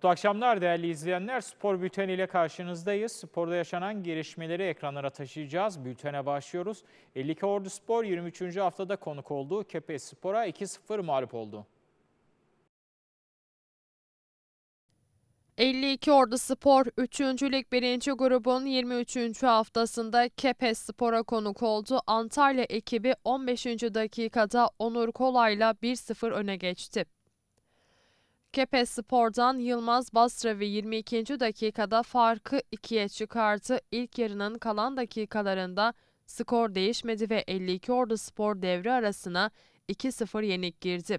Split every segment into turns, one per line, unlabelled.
Mutlu akşamlar değerli izleyenler. Spor Bülten ile karşınızdayız. Sporda yaşanan gelişmeleri ekranlara taşıyacağız. Bültene başlıyoruz. 52 Ordu Spor 23. haftada konuk oldu. Kepes Spor'a 2-0 mağlup oldu.
52 Ordu Spor 3. Lig 1. grubun 23. haftasında Kepes Spor'a konuk oldu. Antalya ekibi 15. dakikada Onur Kolay'la 1-0 öne geçti. Kepe Spor'dan Yılmaz Basra ve 22. dakikada farkı 2'ye çıkarttı. İlk yarının kalan dakikalarında skor değişmedi ve 52 Ordu Spor devre arasına 2-0 yenik girdi.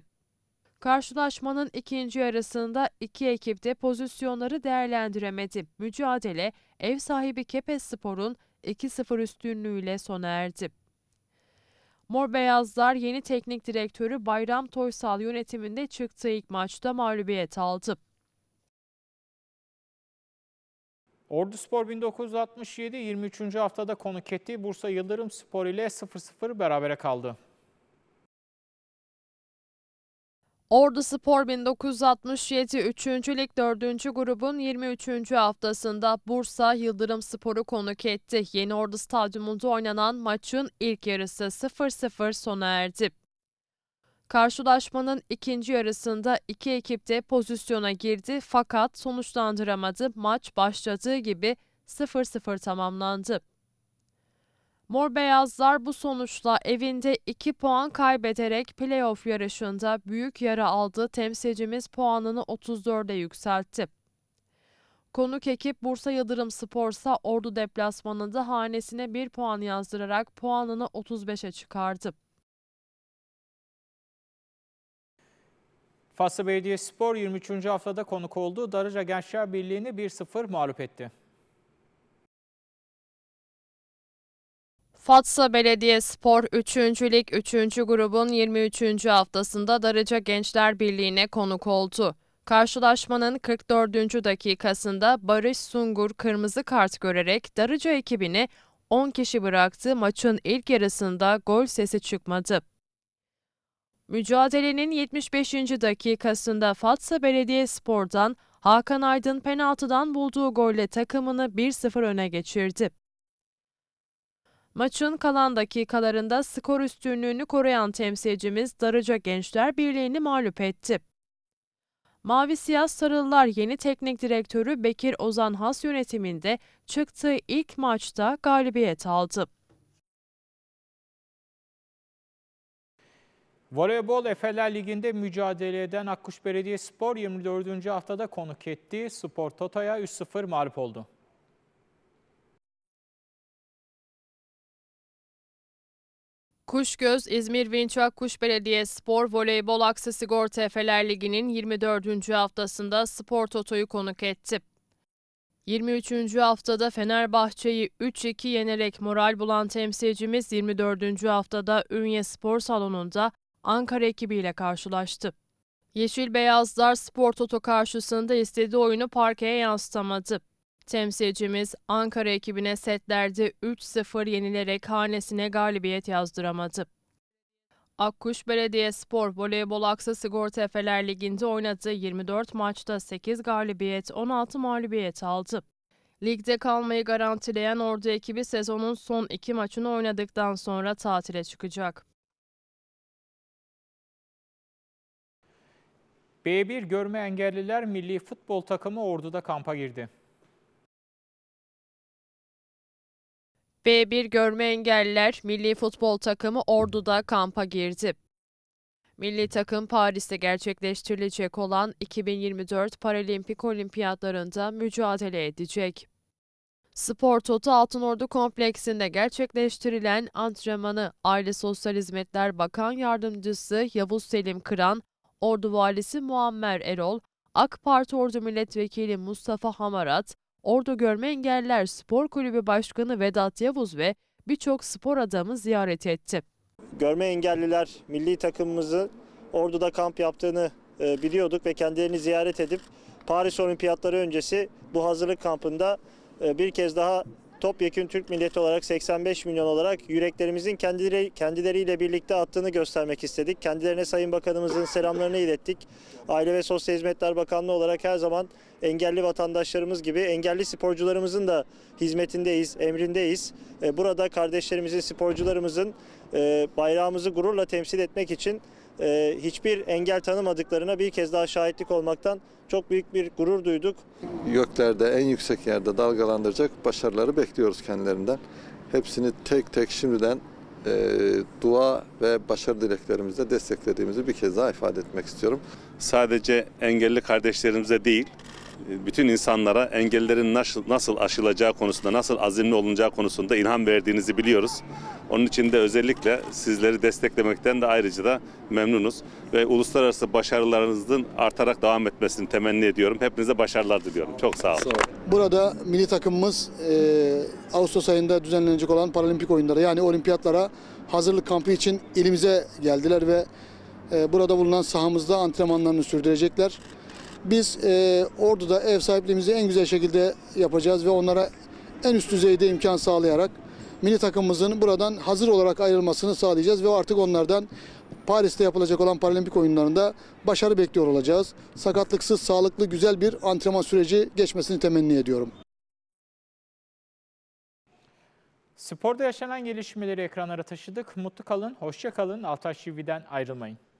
Karşılaşmanın ikinci yarısında iki ekip de pozisyonları değerlendiremedi. Mücadele ev sahibi Kepes Spor'un 2-0 üstünlüğüyle sona erdi. Mor Beyazlar yeni teknik direktörü Bayram Toysal yönetiminde çıktığı ilk maçta mağlubiyet aldı.
Ordu Spor 1967 23. haftada konuk ettiği Bursa Yıldırım Spor ile 0-0 berabere kaldı.
Ordu Spor 1967 3. Lig 4. grubun 23. haftasında Bursa Yıldırım Spor'u konuk etti. Yeni Ordu Stadyumunda oynanan maçın ilk yarısı 0-0 sona erdi. Karşılaşmanın ikinci yarısında iki ekip de pozisyona girdi fakat sonuçlandıramadı. Maç başladığı gibi 0-0 tamamlandı. Mor Beyazlar bu sonuçla evinde 2 puan kaybederek playoff yarışında büyük yara aldı. Temsilcimiz puanını 34'e yükseltti. Konuk ekip Bursa Yıldırım Spor'sa Ordu deplasmanında hanesine 1 puan yazdırarak puanını 35'e çıkardı.
Faslı Belediyespor 23. haftada konuk olduğu Darıca Gençler Birliği'ni 1-0 mağlup etti.
Fatsa Belediye Spor 3. Lig 3. grubun 23. haftasında Darıca Gençler Birliği'ne konuk oldu. Karşılaşmanın 44. dakikasında Barış Sungur kırmızı kart görerek Darıca ekibini 10 kişi bıraktı. Maçın ilk yarısında gol sesi çıkmadı. Mücadelenin 75. dakikasında Fatsa Belediye Spor'dan Hakan Aydın penaltıdan bulduğu golle takımını 1-0 öne geçirdi. Maçın kalan dakikalarında skor üstünlüğünü koruyan temsilcimiz Darıca Gençler Birliği'ni mağlup etti. Mavi Siyah Sarılılar yeni teknik direktörü Bekir Ozan Has yönetiminde çıktığı ilk maçta galibiyet aldı.
Voleybol Efeler Ligi'nde mücadele eden Akkuş Belediyespor 24. haftada konuk etti. Spor Toto'ya 3-0 mağlup oldu.
Kuşgöz, İzmir Vinçak Kuş Belediye Spor Voleybol Aksa Sigorta Efeler Ligi'nin 24. haftasında Spor Toto'yu konuk etti. 23. haftada Fenerbahçe'yi 3-2 yenerek moral bulan temsilcimiz 24. haftada Ünye Spor Salonu'nda Ankara ekibiyle karşılaştı. Yeşil Beyazlar Spor Toto karşısında istediği oyunu parkeye yansıtamadı. Temsilcimiz Ankara ekibine setlerde 3-0 yenilerek hanesine galibiyet yazdıramadı. Akkuş Belediye Spor Voleybol Aksa Sigorta Efeler Ligi'nde oynadığı 24 maçta 8 galibiyet 16 mağlubiyet aldı. Ligde kalmayı garantileyen Ordu ekibi sezonun son iki maçını oynadıktan sonra tatile çıkacak.
B1 Görme Engelliler Milli Futbol Takımı Ordu'da kampa girdi.
B1 Görme Engelliler Milli Futbol Takımı Ordu'da kampa girdi. Milli takım Paris'te gerçekleştirilecek olan 2024 Paralimpik Olimpiyatlarında mücadele edecek. Spor Toto Altınordu Kompleksinde gerçekleştirilen antrenmanı Aile Sosyal Hizmetler Bakan Yardımcısı Yavuz Selim Kıran, Ordu Valisi Muammer Erol, AK Parti Ordu Milletvekili Mustafa Hamarat, Ordu Görme Engeller Spor Kulübü Başkanı Vedat Yavuz ve birçok spor adamı ziyaret etti.
Görme engelliler milli takımımızı Ordu'da kamp yaptığını e, biliyorduk ve kendilerini ziyaret edip Paris Olimpiyatları öncesi bu hazırlık kampında e, bir kez daha topyekün Türk milleti olarak 85 milyon olarak yüreklerimizin kendileri, kendileriyle birlikte attığını göstermek istedik. Kendilerine Sayın Bakanımızın selamlarını ilettik. Aile ve Sosyal Hizmetler Bakanlığı olarak her zaman engelli vatandaşlarımız gibi engelli sporcularımızın da hizmetindeyiz, emrindeyiz. E, burada kardeşlerimizin, sporcularımızın e, bayrağımızı gururla temsil etmek için e, hiçbir engel tanımadıklarına bir kez daha şahitlik olmaktan çok büyük bir gurur duyduk.
Göklerde en yüksek yerde dalgalandıracak başarıları bekliyoruz kendilerinden. Hepsini tek tek şimdiden e, dua ve başarı dileklerimizle desteklediğimizi bir kez daha ifade etmek istiyorum. Sadece engelli kardeşlerimize değil, bütün insanlara engellerin nasıl, nasıl
aşılacağı konusunda, nasıl azimli olunacağı konusunda ilham verdiğinizi biliyoruz. Onun için de özellikle sizleri desteklemekten de ayrıca da memnunuz. Ve uluslararası başarılarınızın artarak devam etmesini temenni ediyorum. Hepinize başarılar diliyorum. Çok sağ olun. Burada milli takımımız e, Ağustos ayında düzenlenecek olan Paralimpik Oyunları, yani olimpiyatlara hazırlık kampı için ilimize geldiler ve e, burada bulunan sahamızda antrenmanlarını sürdürecekler. Biz e, Ordu'da ev sahipliğimizi en güzel şekilde yapacağız ve onlara en üst düzeyde imkan sağlayarak mini takımımızın buradan hazır olarak ayrılmasını sağlayacağız ve artık onlardan Paris'te yapılacak olan paralimpik oyunlarında başarı bekliyor olacağız. Sakatlıksız, sağlıklı, güzel bir antrenman süreci geçmesini temenni ediyorum. Sporda yaşanan gelişmeleri ekranlara taşıdık. Mutlu kalın, hoşça kalın. Altaş TV'den ayrılmayın.